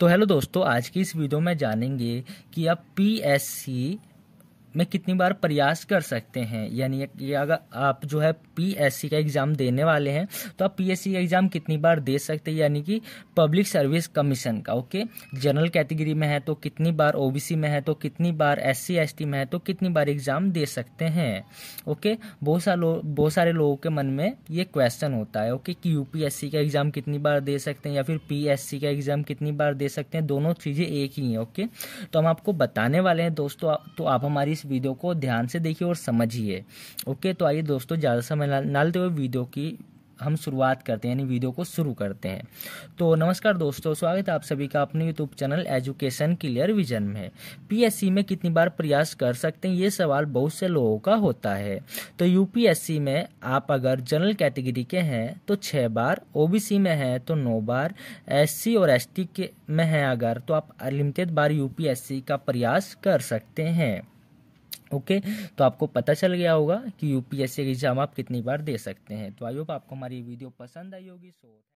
तो हेलो दोस्तों आज की इस वीडियो में जानेंगे कि अब पी एस सी में कितनी बार प्रयास कर सकते हैं यानी कि अगर आप जो है पीएससी का एग्ज़ाम देने वाले हैं तो आप पीएससी का एग्ज़ाम कितनी बार दे सकते हैं यानी कि पब्लिक सर्विस कमीशन का ओके जनरल कैटेगरी में है तो कितनी बार ओबीसी में है तो कितनी बार एससी एसटी में है तो कितनी बार एग्ज़ाम दे सकते हैं ओके बहुत सारे लोग बहुत सारे लोगों के मन में ये क्वेश्चन होता है ओके कि यू का एग्ज़ाम कितनी बार दे सकते हैं या फिर पी का एग्ज़ाम कितनी बार दे सकते हैं दोनों चीज़ें एक ही हैं ओके तो हम आपको बताने वाले हैं दोस्तों तो आप हमारी इस वीडियो को ध्यान से देखिए और समझिए ओके तो आइए दोस्तों ज़्यादा समय डालते हुए वीडियो की हम शुरुआत करते हैं यानी वीडियो को शुरू करते हैं तो नमस्कार दोस्तों स्वागत है आप सभी का अपने YouTube channel education clear vision में पीएससी में कितनी बार प्रयास कर सकते हैं ये सवाल बहुत से लोगों का होता है तो यूपीएससी में आप अगर जनरल कैटेगरी के हैं तो छः बार ओबीसी में हैं तो नौ बार एस और एस के में हैं अगर तो आप अनलिमिटेड बार यू का प्रयास कर सकते हैं ओके तो आपको पता चल गया होगा कि यूपीएससी एग्ज़ाम आप कितनी बार दे सकते हैं तो आई होप आपको हमारी वीडियो पसंद आई होगी सो